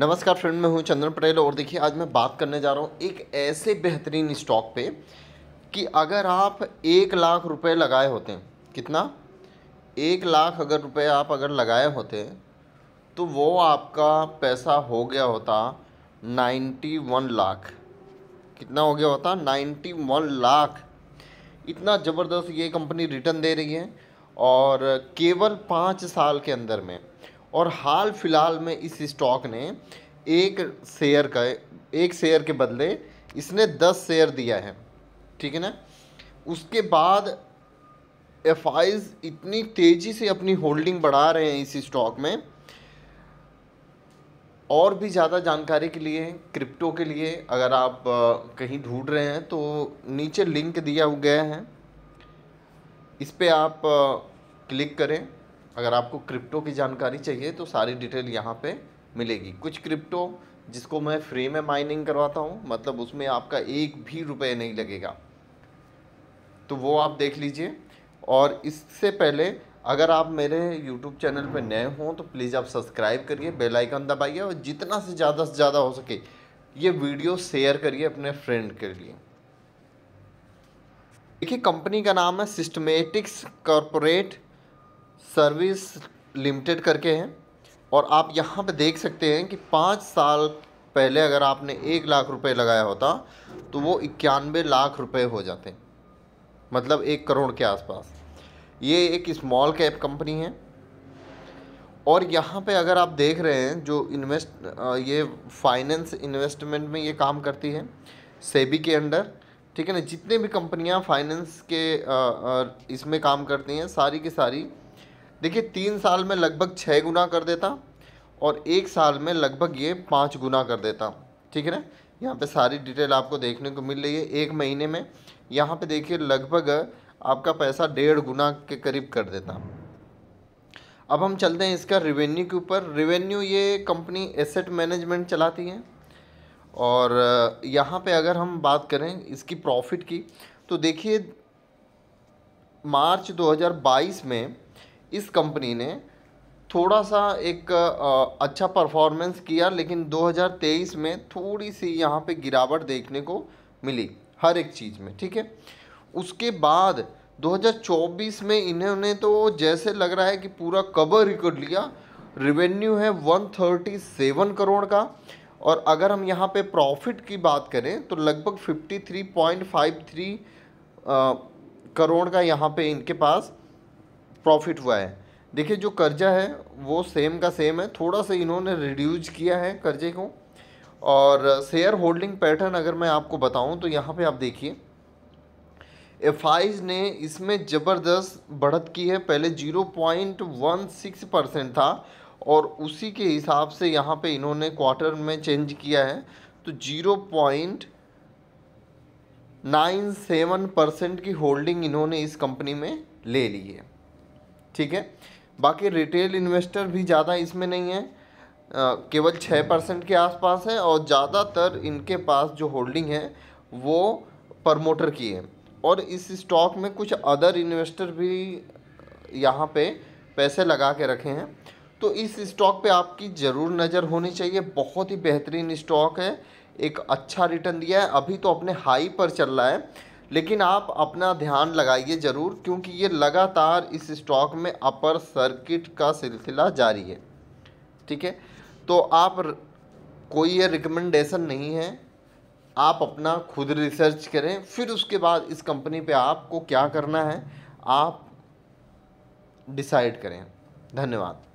नमस्कार फ्रेंड मैं हूं चंद्रन पटेल और देखिए आज मैं बात करने जा रहा हूं एक ऐसे बेहतरीन स्टॉक पे कि अगर आप एक लाख रुपए लगाए होते हैं कितना एक लाख अगर रुपए आप अगर लगाए होते हैं तो वो आपका पैसा हो गया होता नाइन्टी वन लाख कितना हो गया होता नाइन्टी वन लाख इतना ज़बरदस्त ये कंपनी रिटर्न दे रही है और केवल पाँच साल के अंदर में और हाल फिलहाल में इस स्टॉक ने एक शेयर का एक शेयर के बदले इसने दस शेयर दिया है ठीक है ना उसके बाद एफ इतनी तेज़ी से अपनी होल्डिंग बढ़ा रहे हैं इस स्टॉक में और भी ज़्यादा जानकारी के लिए क्रिप्टो के लिए अगर आप कहीं ढूंढ रहे हैं तो नीचे लिंक दिया गया है इस पर आप क्लिक करें अगर आपको क्रिप्टो की जानकारी चाहिए तो सारी डिटेल यहाँ पे मिलेगी कुछ क्रिप्टो जिसको मैं फ्री में माइनिंग करवाता हूँ मतलब उसमें आपका एक भी रुपये नहीं लगेगा तो वो आप देख लीजिए और इससे पहले अगर आप मेरे YouTube चैनल पर नए हों तो प्लीज़ आप सब्सक्राइब करिए बेल आइकन दबाइए और जितना से ज़्यादा से ज़्यादा हो सके ये वीडियो शेयर करिए अपने फ्रेंड के लिए देखिए कंपनी का नाम है सिस्टमेटिक्स कॉरपोरेट सर्विस लिमिटेड करके हैं और आप यहाँ पे देख सकते हैं कि पाँच साल पहले अगर आपने एक लाख रुपए लगाया होता तो वो इक्यानवे लाख रुपए हो जाते मतलब एक करोड़ के आसपास ये एक स्मॉल कैप कंपनी है और यहाँ पे अगर आप देख रहे हैं जो इन्वेस्ट ये फाइनेंस इन्वेस्टमेंट में ये काम करती है सेबी के अंडर ठीक है ना जितने भी कंपनियाँ फाइनेंस के इसमें काम करती हैं सारी की सारी देखिए तीन साल में लगभग छः गुना कर देता और एक साल में लगभग ये पाँच गुना कर देता ठीक है ना यहाँ पे सारी डिटेल आपको देखने को मिल रही है एक महीने में यहाँ पे देखिए लगभग आपका पैसा डेढ़ गुना के करीब कर देता अब हम चलते हैं इसका रिवेन्यू के ऊपर रिवेन्यू ये कंपनी एसेट मैनेजमेंट चलाती है और यहाँ पे अगर हम बात करें इसकी प्रॉफिट की तो देखिए मार्च 2022 में इस कंपनी ने थोड़ा सा एक अच्छा परफॉर्मेंस किया लेकिन 2023 में थोड़ी सी यहाँ पे गिरावट देखने को मिली हर एक चीज़ में ठीक है उसके बाद 2024 में इन्होंने तो जैसे लग रहा है कि पूरा कवर रिकॉर्ड लिया रिवेन्यू है 137 करोड़ का और अगर हम यहाँ पे प्रॉफिट की बात करें तो लगभग 53.53 करोड़ का यहाँ पे इनके पास प्रॉफिट हुआ है देखिए जो कर्जा है वो सेम का सेम है थोड़ा सा इन्होंने रिड्यूज किया है कर्जे को और शेयर होल्डिंग पैटर्न अगर मैं आपको बताऊं तो यहाँ पे आप देखिए एफ ने इसमें ज़बरदस्त बढ़त की है पहले zero point one six percent था और उसी के हिसाब से यहाँ पे इन्होंने क्वार्टर में चेंज किया है तो zero point nine seven percent की होल्डिंग इन्होंने इस कंपनी में ले ली है ठीक है बाकी रिटेल इन्वेस्टर भी ज़्यादा इसमें नहीं है केवल छः परसेंट के आसपास है और ज़्यादातर इनके पास जो होल्डिंग है वो प्रमोटर की है और इस स्टॉक में कुछ अदर इन्वेस्टर भी यहाँ पे पैसे लगा के रखे हैं तो इस स्टॉक पे आपकी ज़रूर नज़र होनी चाहिए बहुत ही बेहतरीन स्टॉक है एक अच्छा रिटर्न दिया है अभी तो अपने हाई पर चल रहा है लेकिन आप अपना ध्यान लगाइए ज़रूर क्योंकि ये लगातार इस स्टॉक में अपर सर्किट का सिलसिला जारी है ठीक है तो आप कोई ये रिकमेंडेशन नहीं है आप अपना खुद रिसर्च करें फिर उसके बाद इस कंपनी पे आपको क्या करना है आप डिसाइड करें धन्यवाद